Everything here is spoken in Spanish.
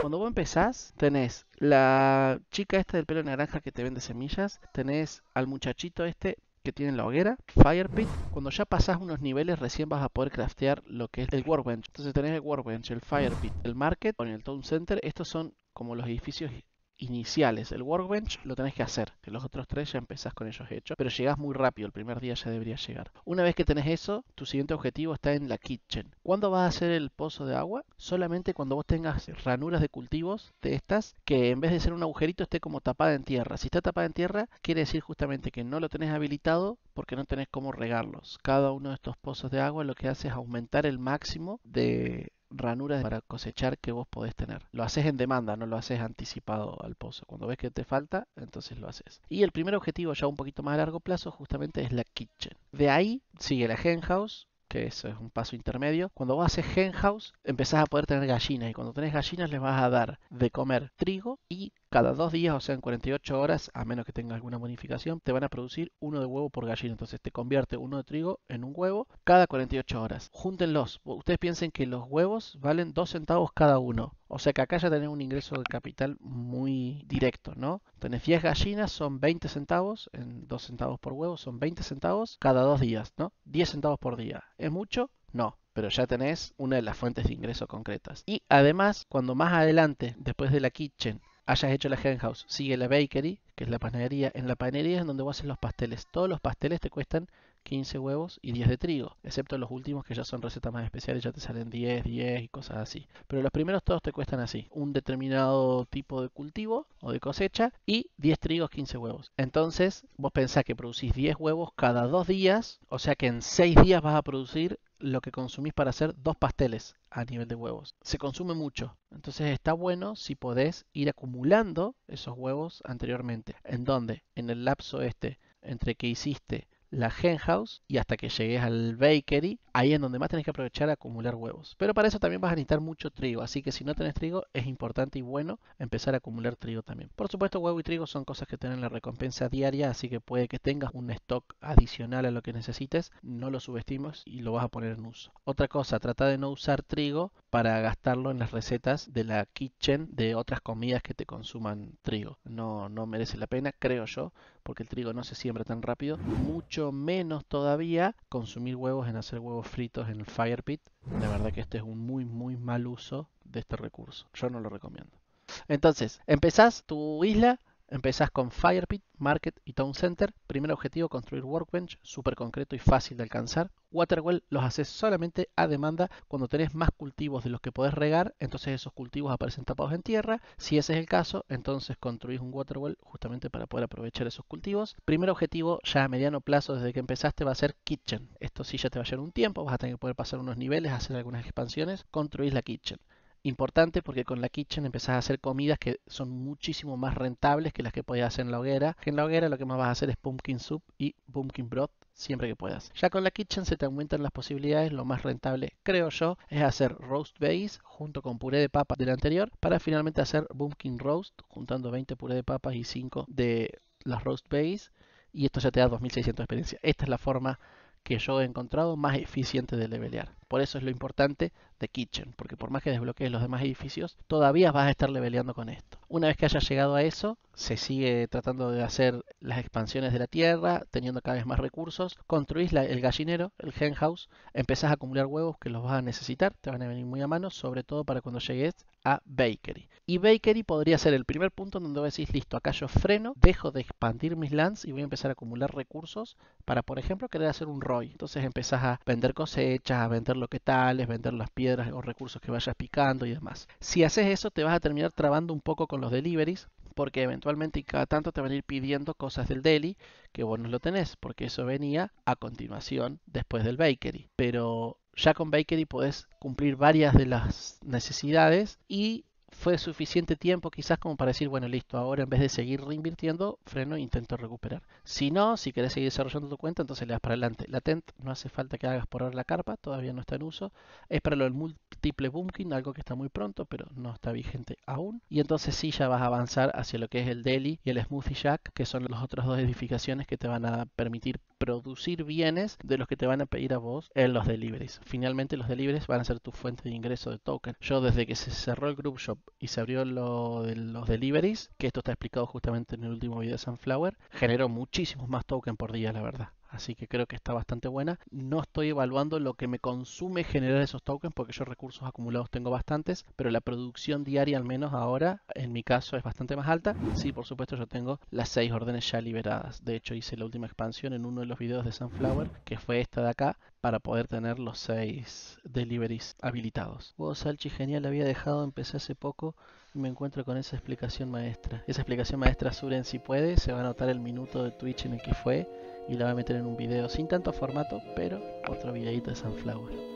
Cuando vos empezás, tenés la chica esta del pelo naranja que te vende semillas, tenés al muchachito este que tiene la hoguera, Fire Pit. Cuando ya pasás unos niveles, recién vas a poder craftear lo que es el Workbench. Entonces tenés el Workbench, el Fire Pit, el Market, o el Town Center. Estos son como los edificios iniciales, el workbench lo tenés que hacer, que los otros tres ya empezás con ellos hechos, pero llegás muy rápido, el primer día ya debería llegar. Una vez que tenés eso, tu siguiente objetivo está en la kitchen. ¿Cuándo vas a hacer el pozo de agua? Solamente cuando vos tengas ranuras de cultivos de estas, que en vez de ser un agujerito esté como tapada en tierra. Si está tapada en tierra, quiere decir justamente que no lo tenés habilitado porque no tenés cómo regarlos. Cada uno de estos pozos de agua lo que hace es aumentar el máximo de ranuras para cosechar que vos podés tener. Lo haces en demanda, no lo haces anticipado al pozo. Cuando ves que te falta, entonces lo haces. Y el primer objetivo ya un poquito más a largo plazo justamente es la kitchen. De ahí sigue la hen house, que eso es un paso intermedio. Cuando vos haces hen house, empezás a poder tener gallinas y cuando tenés gallinas les vas a dar de comer trigo y cada dos días, o sea, en 48 horas, a menos que tenga alguna bonificación, te van a producir uno de huevo por gallina. Entonces te convierte uno de trigo en un huevo cada 48 horas. Júntenlos. Ustedes piensen que los huevos valen 2 centavos cada uno. O sea que acá ya tenés un ingreso de capital muy directo, ¿no? Tenés 10 gallinas, son 20 centavos, en 2 centavos por huevo, son 20 centavos cada dos días, ¿no? 10 centavos por día. ¿Es mucho? No, pero ya tenés una de las fuentes de ingreso concretas. Y además, cuando más adelante, después de la kitchen, hayas hecho la henhouse, sigue la bakery, que es la panadería. En la panadería es donde vos haces los pasteles. Todos los pasteles te cuestan 15 huevos y 10 de trigo, excepto los últimos que ya son recetas más especiales, ya te salen 10, 10 y cosas así. Pero los primeros todos te cuestan así, un determinado tipo de cultivo o de cosecha y 10 trigos, 15 huevos. Entonces, vos pensás que producís 10 huevos cada dos días, o sea que en 6 días vas a producir lo que consumís para hacer dos pasteles a nivel de huevos. Se consume mucho. Entonces está bueno si podés ir acumulando esos huevos anteriormente. ¿En dónde? En el lapso este entre que hiciste la hen house y hasta que llegues al bakery, ahí es donde más tenés que aprovechar a acumular huevos. Pero para eso también vas a necesitar mucho trigo, así que si no tenés trigo es importante y bueno empezar a acumular trigo también. Por supuesto, huevo y trigo son cosas que tienen la recompensa diaria, así que puede que tengas un stock adicional a lo que necesites, no lo subestimes y lo vas a poner en uso. Otra cosa, trata de no usar trigo para gastarlo en las recetas de la kitchen de otras comidas que te consuman trigo. No, no merece la pena, creo yo, porque el trigo no se siembra tan rápido. Mucho menos todavía consumir huevos en hacer huevos fritos en el fire pit. de verdad que este es un muy, muy mal uso de este recurso. Yo no lo recomiendo. Entonces, empezás tu isla, Empezás con Firepit, Market y Town Center. Primer objetivo, construir Workbench, súper concreto y fácil de alcanzar. Waterwell los haces solamente a demanda cuando tenés más cultivos de los que podés regar, entonces esos cultivos aparecen tapados en tierra. Si ese es el caso, entonces construís un Waterwell justamente para poder aprovechar esos cultivos. Primer objetivo, ya a mediano plazo, desde que empezaste, va a ser Kitchen. Esto sí ya te va a llevar un tiempo, vas a tener que poder pasar unos niveles, hacer algunas expansiones. Construís la Kitchen. Importante porque con la kitchen empezás a hacer comidas que son muchísimo más rentables que las que podías hacer en la hoguera. en la hoguera lo que más vas a hacer es pumpkin soup y pumpkin broth siempre que puedas. Ya con la kitchen se te aumentan las posibilidades, lo más rentable creo yo es hacer roast base junto con puré de papa del anterior para finalmente hacer pumpkin roast juntando 20 puré de papas y 5 de las roast base y esto ya te da 2600 de experiencia. Esta es la forma que yo he encontrado más eficiente de levelear. Por eso es lo importante de Kitchen, porque por más que desbloquees los demás edificios, todavía vas a estar leveleando con esto. Una vez que hayas llegado a eso, se sigue tratando de hacer las expansiones de la tierra, teniendo cada vez más recursos, construís el gallinero, el hen house, empezás a acumular huevos que los vas a necesitar, te van a venir muy a mano, sobre todo para cuando llegues a Bakery. Y Bakery podría ser el primer punto donde decís, listo, acá yo freno, dejo de expandir mis lands y voy a empezar a acumular recursos para, por ejemplo, querer hacer un ROI. Entonces empezás a vender cosechas, a vender lo que tales, vender las piedras o recursos que vayas picando y demás. Si haces eso, te vas a terminar trabando un poco con los deliveries, porque eventualmente y cada tanto te van a ir pidiendo cosas del deli que vos no lo tenés, porque eso venía a continuación después del bakery. Pero ya con bakery podés cumplir varias de las necesidades y fue suficiente tiempo quizás como para decir, bueno, listo, ahora en vez de seguir reinvirtiendo, freno e intento recuperar. Si no, si querés seguir desarrollando tu cuenta, entonces le das para adelante. Tent, no hace falta que hagas por ahora la carpa, todavía no está en uso. Es para lo del múltiple bumpkin, algo que está muy pronto, pero no está vigente aún. Y entonces sí ya vas a avanzar hacia lo que es el deli y el smoothie Jack, que son las otras dos edificaciones que te van a permitir producir bienes de los que te van a pedir a vos en los deliveries. Finalmente los deliveries van a ser tu fuente de ingreso de token. Yo desde que se cerró el group shop y se abrió lo de los deliveries, que esto está explicado justamente en el último video de Sunflower, generó muchísimos más tokens por día, la verdad así que creo que está bastante buena. No estoy evaluando lo que me consume generar esos tokens porque yo recursos acumulados tengo bastantes, pero la producción diaria al menos ahora en mi caso es bastante más alta. Sí, por supuesto yo tengo las seis órdenes ya liberadas. De hecho hice la última expansión en uno de los videos de Sunflower, que fue esta de acá, para poder tener los seis deliveries habilitados. Wow, Salchi, genial, había dejado, empecé hace poco y me encuentro con esa explicación maestra. Esa explicación maestra Suren si puede, se va a notar el minuto de Twitch en el que fue y la voy a meter en un video sin tanto formato, pero otro videito de Sunflower.